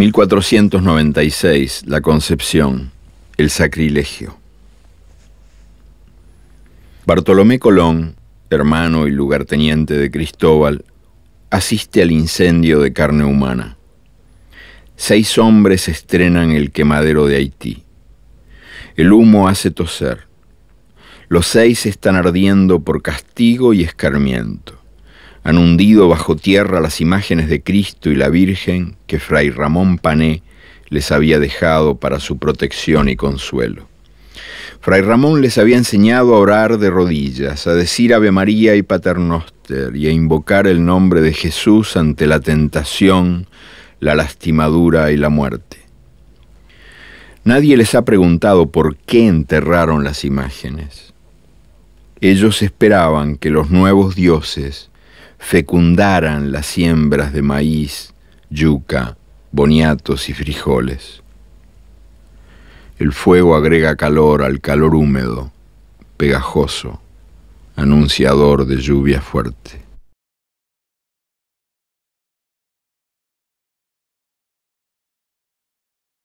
1496, la Concepción, el sacrilegio. Bartolomé Colón, hermano y lugarteniente de Cristóbal, asiste al incendio de carne humana. Seis hombres estrenan el quemadero de Haití. El humo hace toser. Los seis están ardiendo por castigo y escarmiento han hundido bajo tierra las imágenes de Cristo y la Virgen que Fray Ramón Pané les había dejado para su protección y consuelo. Fray Ramón les había enseñado a orar de rodillas, a decir Ave María y Paternoster y a invocar el nombre de Jesús ante la tentación, la lastimadura y la muerte. Nadie les ha preguntado por qué enterraron las imágenes. Ellos esperaban que los nuevos dioses fecundaran las siembras de maíz, yuca, boniatos y frijoles. El fuego agrega calor al calor húmedo, pegajoso, anunciador de lluvia fuerte.